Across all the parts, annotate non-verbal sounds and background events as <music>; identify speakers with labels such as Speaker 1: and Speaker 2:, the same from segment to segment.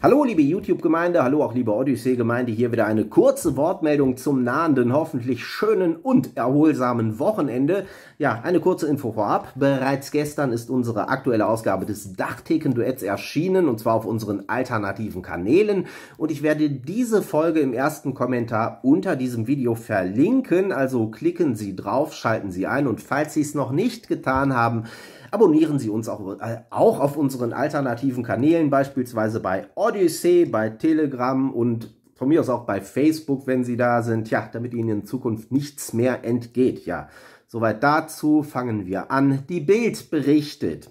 Speaker 1: Hallo liebe YouTube-Gemeinde, hallo auch liebe Odyssee-Gemeinde, hier wieder eine kurze Wortmeldung zum nahenden, hoffentlich schönen und erholsamen Wochenende. Ja, eine kurze Info vorab. Bereits gestern ist unsere aktuelle Ausgabe des Dachtheken-Duetts erschienen und zwar auf unseren alternativen Kanälen und ich werde diese Folge im ersten Kommentar unter diesem Video verlinken, also klicken Sie drauf, schalten Sie ein und falls Sie es noch nicht getan haben, Abonnieren Sie uns auch, äh, auch auf unseren alternativen Kanälen, beispielsweise bei Odyssey, bei Telegram und von mir aus auch bei Facebook, wenn Sie da sind, ja, damit Ihnen in Zukunft nichts mehr entgeht, ja. Soweit dazu fangen wir an. Die Bild berichtet.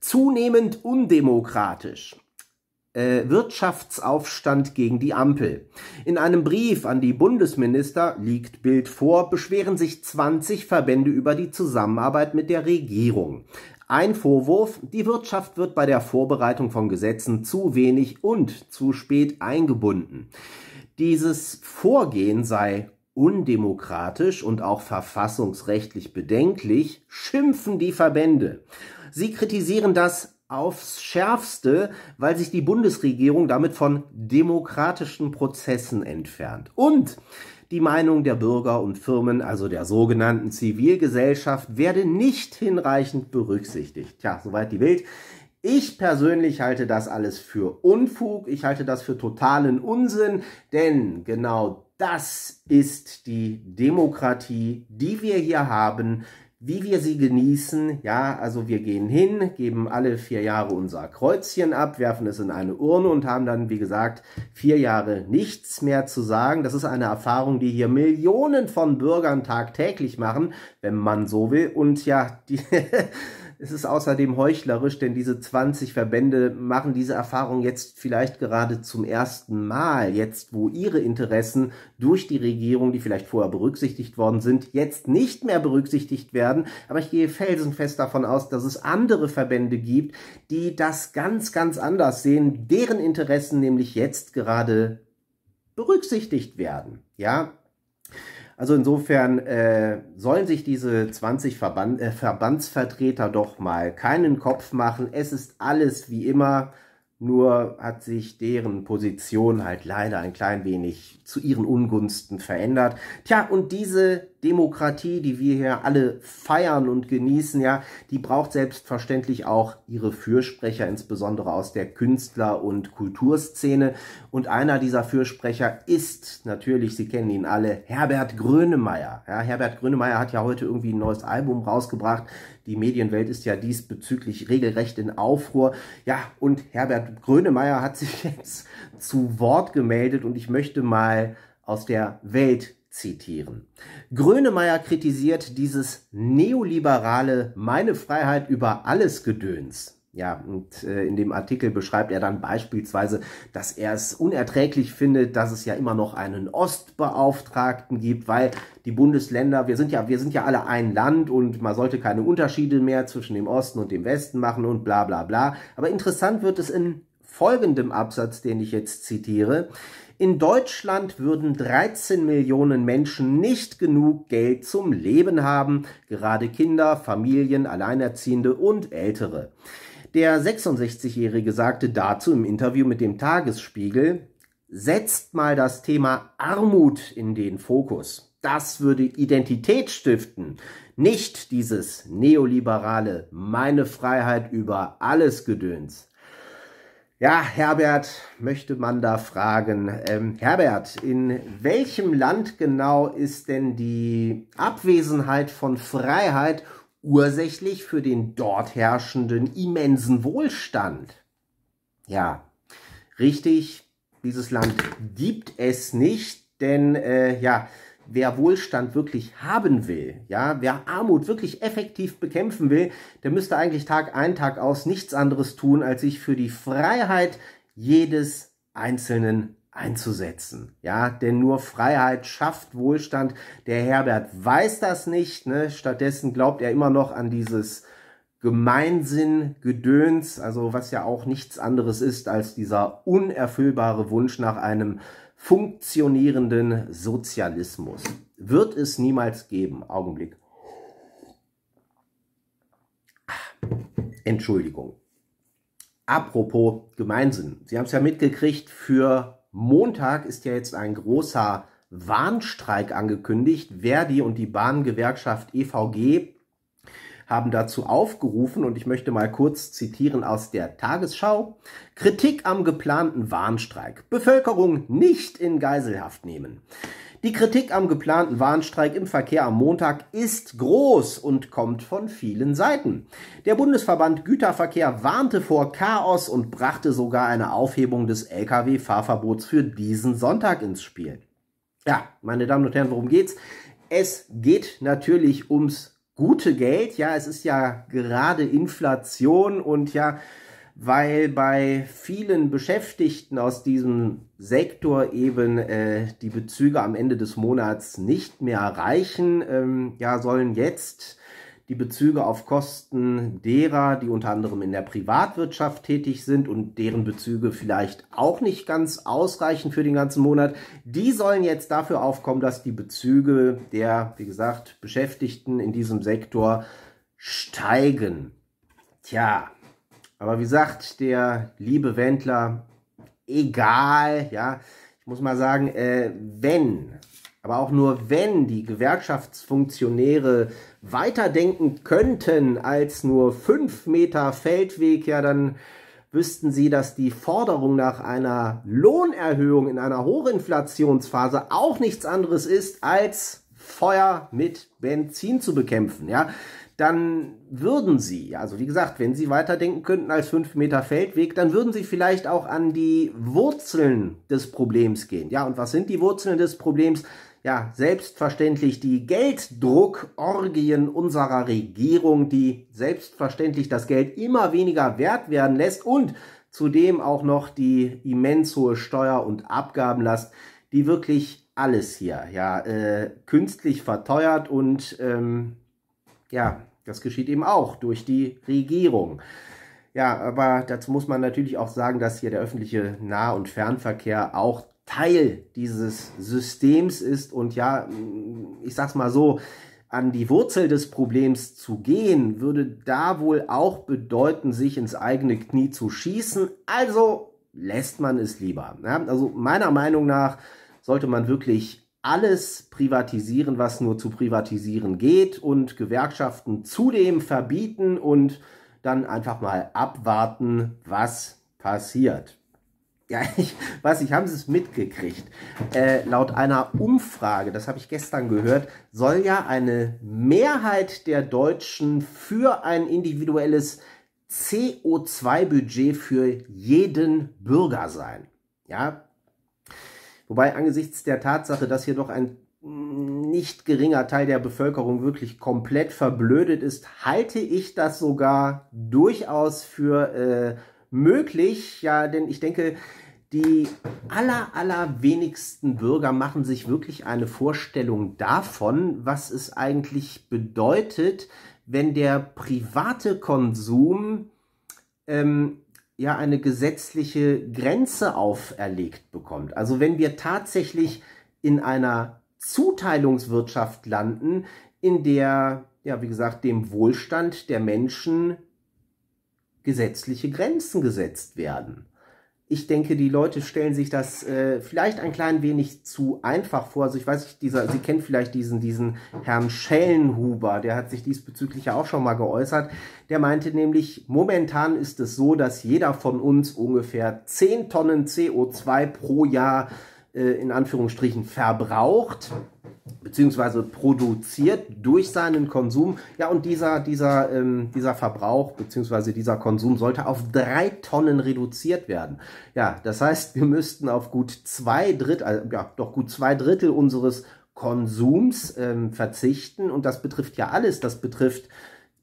Speaker 1: Zunehmend undemokratisch. Äh, Wirtschaftsaufstand gegen die Ampel. In einem Brief an die Bundesminister liegt Bild vor, beschweren sich 20 Verbände über die Zusammenarbeit mit der Regierung. Ein Vorwurf, die Wirtschaft wird bei der Vorbereitung von Gesetzen zu wenig und zu spät eingebunden. Dieses Vorgehen sei undemokratisch und auch verfassungsrechtlich bedenklich, schimpfen die Verbände. Sie kritisieren das aufs Schärfste, weil sich die Bundesregierung damit von demokratischen Prozessen entfernt. Und die Meinung der Bürger und Firmen, also der sogenannten Zivilgesellschaft, werde nicht hinreichend berücksichtigt. Tja, soweit die Welt. Ich persönlich halte das alles für Unfug, ich halte das für totalen Unsinn, denn genau das ist die Demokratie, die wir hier haben, wie wir sie genießen. Ja, also wir gehen hin, geben alle vier Jahre unser Kreuzchen ab, werfen es in eine Urne und haben dann, wie gesagt, vier Jahre nichts mehr zu sagen. Das ist eine Erfahrung, die hier Millionen von Bürgern tagtäglich machen, wenn man so will. Und ja, die <laughs> Es ist außerdem heuchlerisch, denn diese 20 Verbände machen diese Erfahrung jetzt vielleicht gerade zum ersten Mal, jetzt wo ihre Interessen durch die Regierung, die vielleicht vorher berücksichtigt worden sind, jetzt nicht mehr berücksichtigt werden. Aber ich gehe felsenfest davon aus, dass es andere Verbände gibt, die das ganz, ganz anders sehen, deren Interessen nämlich jetzt gerade berücksichtigt werden. Ja, also insofern äh, sollen sich diese 20 Verband, äh, Verbandsvertreter doch mal keinen Kopf machen. Es ist alles wie immer, nur hat sich deren Position halt leider ein klein wenig zu ihren Ungunsten verändert. Tja, und diese Demokratie, die wir hier alle feiern und genießen, ja, die braucht selbstverständlich auch ihre Fürsprecher, insbesondere aus der Künstler- und Kulturszene. Und einer dieser Fürsprecher ist natürlich, Sie kennen ihn alle, Herbert Grönemeyer. Ja, Herbert Grönemeyer hat ja heute irgendwie ein neues Album rausgebracht. Die Medienwelt ist ja diesbezüglich regelrecht in Aufruhr. Ja, und Herbert Grönemeyer hat sich <laughs> jetzt zu Wort gemeldet und ich möchte mal Urteil aus der Welt zitieren. Grönemeyer kritisiert dieses neoliberale Meine Freiheit über alles Gedöns. Ja, und äh, in dem Artikel beschreibt er dann beispielsweise, dass er es unerträglich findet, dass es ja immer noch einen Ostbeauftragten gibt, weil die Bundesländer, wir sind ja, wir sind ja alle ein Land und man sollte keine Unterschiede mehr zwischen dem Osten und dem Westen machen und bla bla bla. Aber interessant wird es in folgendem Absatz, den ich jetzt zitiere. In Deutschland würden 13 Millionen Menschen nicht genug Geld zum Leben haben, gerade Kinder, Familien, Alleinerziehende und Ältere. Der 66-Jährige sagte dazu im Interview mit dem Tagesspiegel, setzt mal das Thema Armut in den Fokus. Das würde Identität stiften, nicht dieses neoliberale Meine Freiheit über alles Gedöns. Ja, Herbert möchte man da fragen. Ähm, Herbert, in welchem Land genau ist denn die Abwesenheit von Freiheit ursächlich für den dort herrschenden immensen Wohlstand? Ja, richtig, dieses Land gibt es nicht, denn äh, ja, wer Wohlstand wirklich haben will, ja, wer Armut wirklich effektiv bekämpfen will, der müsste eigentlich Tag ein, Tag aus nichts anderes tun, als sich für die Freiheit jedes Einzelnen einzusetzen. Ja, denn nur Freiheit schafft Wohlstand. Der Herbert weiß das nicht. Ne? Stattdessen glaubt er immer noch an dieses Gemeinsinn, Gedöns, also was ja auch nichts anderes ist als dieser unerfüllbare Wunsch nach einem funktionierenden Sozialismus. Wird es niemals geben. Augenblick. Entschuldigung. Apropos Gemeinsinn. Sie haben es ja mitgekriegt, für Montag ist ja jetzt ein großer Warnstreik angekündigt. Verdi und die Bahngewerkschaft EVG haben dazu aufgerufen, und ich möchte mal kurz zitieren aus der Tagesschau, Kritik am geplanten Warnstreik, Bevölkerung nicht in Geiselhaft nehmen. Die Kritik am geplanten Warnstreik im Verkehr am Montag ist groß und kommt von vielen Seiten. Der Bundesverband Güterverkehr warnte vor Chaos und brachte sogar eine Aufhebung des Lkw-Fahrverbots für diesen Sonntag ins Spiel. Ja, meine Damen und Herren, worum geht's? Es geht natürlich ums gute Geld. Ja, es ist ja gerade Inflation und ja, weil bei vielen Beschäftigten aus diesem Sektor eben äh, die Bezüge am Ende des Monats nicht mehr reichen, ähm, ja, sollen jetzt die Bezüge auf Kosten derer, die unter anderem in der Privatwirtschaft tätig sind und deren Bezüge vielleicht auch nicht ganz ausreichen für den ganzen Monat, die sollen jetzt dafür aufkommen, dass die Bezüge der, wie gesagt, Beschäftigten in diesem Sektor steigen. Tja, aber wie sagt der liebe Wendler, egal, ja, ich muss mal sagen, äh, wenn aber auch nur wenn die Gewerkschaftsfunktionäre weiterdenken könnten als nur fünf Meter Feldweg, ja, dann wüssten sie, dass die Forderung nach einer Lohnerhöhung in einer Hochinflationsphase auch nichts anderes ist, als Feuer mit Benzin zu bekämpfen, ja. Dann würden sie, also wie gesagt, wenn sie weiterdenken könnten als fünf Meter Feldweg, dann würden sie vielleicht auch an die Wurzeln des Problems gehen. Ja, und was sind die Wurzeln des Problems? ja selbstverständlich die Gelddruckorgien unserer Regierung, die selbstverständlich das Geld immer weniger wert werden lässt und zudem auch noch die immens hohe Steuer- und Abgabenlast, die wirklich alles hier ja äh, künstlich verteuert und ähm, ja, das geschieht eben auch durch die Regierung. Ja, aber dazu muss man natürlich auch sagen, dass hier der öffentliche Nah- und Fernverkehr auch Teil dieses Systems ist und ja, ich sag's mal so, an die Wurzel des Problems zu gehen, würde da wohl auch bedeuten, sich ins eigene Knie zu schießen. Also lässt man es lieber. Ja, also meiner Meinung nach sollte man wirklich alles privatisieren, was nur zu privatisieren geht und Gewerkschaften zudem verbieten und dann einfach mal abwarten, was passiert ja, <laughs> ich weiß nicht, haben Sie es mitgekriegt? Äh, laut einer Umfrage, das habe ich gestern gehört, soll ja eine Mehrheit der Deutschen für ein individuelles CO2-Budget für jeden Bürger sein. Ja, wobei angesichts der Tatsache, dass hier doch ein mm, nicht geringer Teil der Bevölkerung wirklich komplett verblödet ist, halte ich das sogar durchaus für äh, möglich. Ja, denn ich denke, die aller, aller wenigsten Bürger machen sich wirklich eine Vorstellung davon, was es eigentlich bedeutet, wenn der private Konsum ähm, ja eine gesetzliche Grenze auferlegt bekommt. Also wenn wir tatsächlich in einer Zuteilungswirtschaft landen, in der, ja, wie gesagt, dem Wohlstand der Menschen gesetzliche Grenzen gesetzt werden. Ich denke, die Leute stellen sich das äh, vielleicht ein klein wenig zu einfach vor. Also ich weiß nicht, dieser, Sie kennen vielleicht diesen, diesen Herrn Schellenhuber, der hat sich diesbezüglich ja auch schon mal geäußert. Der meinte nämlich, momentan ist es so, dass jeder von uns ungefähr 10 Tonnen CO2 pro Jahr äh, äh, in Anführungsstrichen verbraucht bzw. produziert durch seinen Konsum. Ja, und dieser, dieser, ähm, dieser Verbrauch bzw. dieser Konsum sollte auf drei Tonnen reduziert werden. Ja, das heißt, wir müssten auf gut zwei Drittel, also, ja, doch gut zwei Drittel unseres Konsums ähm, verzichten. Und das betrifft ja alles. Das betrifft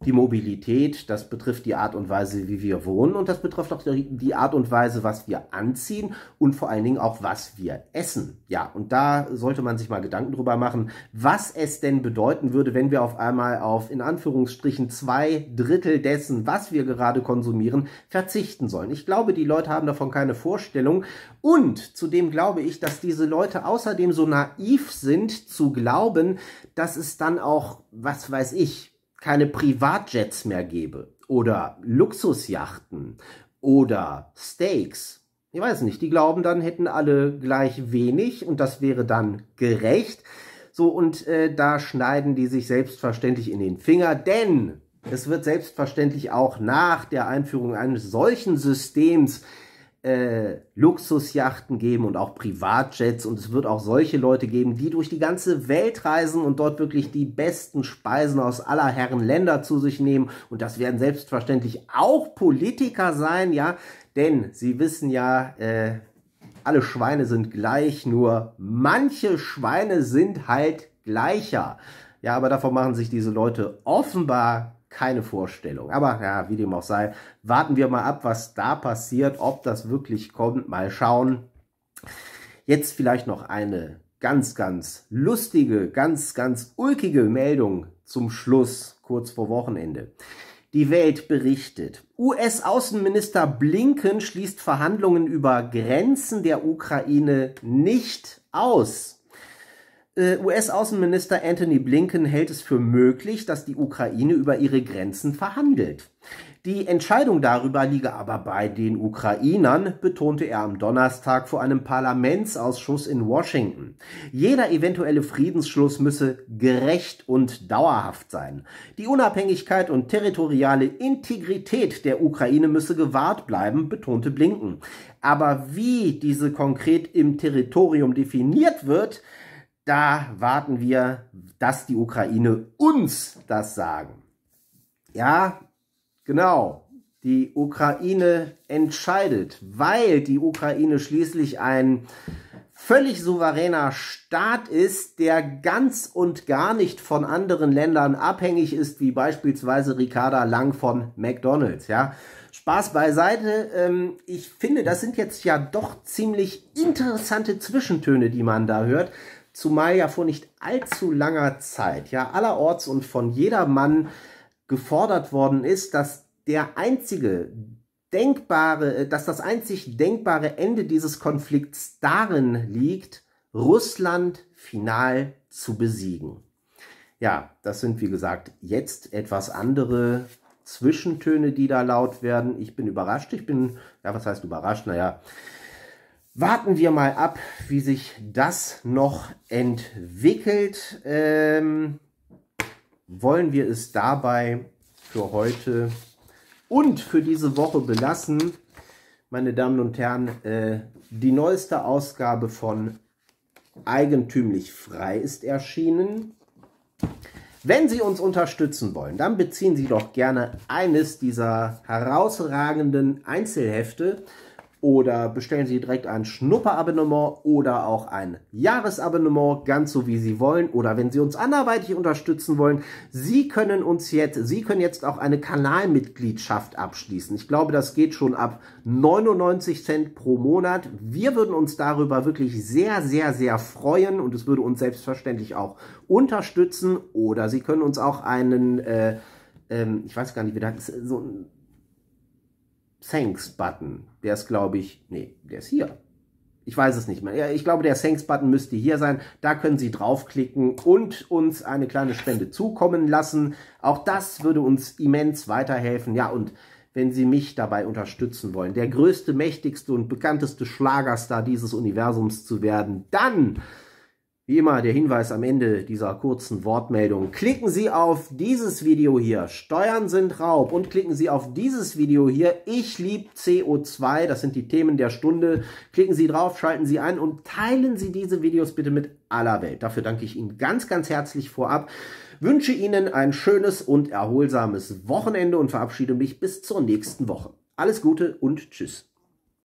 Speaker 1: die Mobilität, das betrifft die Art und Weise, wie wir wohnen und das betrifft auch die Art und Weise, was wir anziehen und vor allen Dingen auch, was wir essen. Ja, und da sollte man sich mal Gedanken drüber machen, was es denn bedeuten würde, wenn wir auf einmal auf in Anführungsstrichen zwei Drittel dessen, was wir gerade konsumieren, verzichten sollen. Ich glaube, die Leute haben davon keine Vorstellung und zudem glaube ich, dass diese Leute außerdem so naiv sind zu glauben, dass es dann auch, was weiß ich, keine Privatjets mehr gebe oder Luxusjachten oder Steaks, ich weiß nicht, die glauben dann hätten alle gleich wenig und das wäre dann gerecht. So, und äh, da schneiden die sich selbstverständlich in den Finger, denn es wird selbstverständlich auch nach der Einführung eines solchen Systems äh, Luxusjachten geben und auch Privatjets und es wird auch solche Leute geben, die durch die ganze Welt reisen und dort wirklich die besten Speisen aus aller Herren Länder zu sich nehmen und das werden selbstverständlich auch Politiker sein, ja, denn sie wissen ja, äh, alle Schweine sind gleich, nur manche Schweine sind halt gleicher. Ja, aber davon machen sich diese Leute offenbar keine Vorstellung. Aber ja, wie dem auch sei, warten wir mal ab, was da passiert, ob das wirklich kommt. Mal schauen. Jetzt vielleicht noch eine ganz, ganz lustige, ganz, ganz ulkige Meldung zum Schluss, kurz vor Wochenende. Die Welt berichtet. US-Außenminister Blinken schließt Verhandlungen über Grenzen der Ukraine nicht aus. Äh, US-Außenminister Anthony Blinken hält es für möglich, dass die Ukraine über ihre Grenzen verhandelt. Die Entscheidung darüber liege aber bei den Ukrainern, betonte er am Donnerstag vor einem Parlamentsausschuss in Washington. Jeder eventuelle Friedensschluss müsse gerecht und dauerhaft sein. Die Unabhängigkeit und territoriale Integrität der Ukraine müsse gewahrt bleiben, betonte Blinken. Aber wie diese konkret im Territorium definiert wird, da warten wir, dass die Ukraine uns das sagen. Ja, genau. Die Ukraine entscheidet, weil die Ukraine schließlich ein völlig souveräner Staat ist, der ganz und gar nicht von anderen Ländern abhängig ist, wie beispielsweise Ricarda Lang von McDonald's. Ja, Spaß beiseite. Ähm, ich finde, das sind jetzt ja doch ziemlich interessante Zwischentöne, die man da hört zumal ja vor nicht allzu langer Zeit ja allerorts und von jedermann gefordert worden ist, dass der einzige denkbare, äh, dass das einzig denkbare Ende dieses Konflikts darin liegt, Russland final zu besiegen. Ja, das sind wie gesagt jetzt etwas andere Zwischentöne, die da laut werden. Ich bin überrascht. Ich bin, ja, was heißt überrascht? Naja, äh, Warten wir mal ab, wie sich das noch entwickelt. Ähm, wollen wir es dabei für heute und für diese Woche belassen. Meine Damen und Herren, äh, die neueste Ausgabe von Eigentümlich Frei ist erschienen. Wenn Sie uns unterstützen wollen, dann beziehen Sie doch gerne eines dieser herausragenden Einzelhefte oder bestellen Sie direkt ein Schnupperabonnement oder auch ein Jahresabonnement, ganz so wie Sie wollen. Oder wenn Sie uns anderweitig unterstützen wollen, Sie können uns jetzt, Sie können jetzt auch eine Kanalmitgliedschaft abschließen. Ich glaube, das geht schon ab 99 Cent pro Monat. Wir würden uns darüber wirklich sehr, sehr, sehr freuen und es würde uns selbstverständlich auch unterstützen. Oder Sie können uns auch einen, äh, ähm, ich weiß gar nicht, wie das ist, so ein Thanks-Button. Der ist, glaube ich, nee, der ist hier. Ich weiß es nicht mehr. Ich glaube, der Thanks-Button müsste hier sein. Da können Sie draufklicken und uns eine kleine Spende zukommen lassen. Auch das würde uns immens weiterhelfen. Ja, und wenn Sie mich dabei unterstützen wollen, der größte, mächtigste und bekannteste Schlagerstar dieses Universums zu werden, dann wie immer der Hinweis am Ende dieser kurzen Wortmeldung. Klicken Sie auf dieses Video hier, Steuern sind Raub, und klicken Sie auf dieses Video hier, Ich lieb CO2, das sind die Themen der Stunde. Klicken Sie drauf, schalten Sie ein und teilen Sie diese Videos bitte mit aller Welt. Dafür danke ich Ihnen ganz, ganz herzlich vorab. Wünsche Ihnen ein schönes und erholsames Wochenende und verabschiede mich bis zur nächsten Woche. Alles Gute und Tschüss.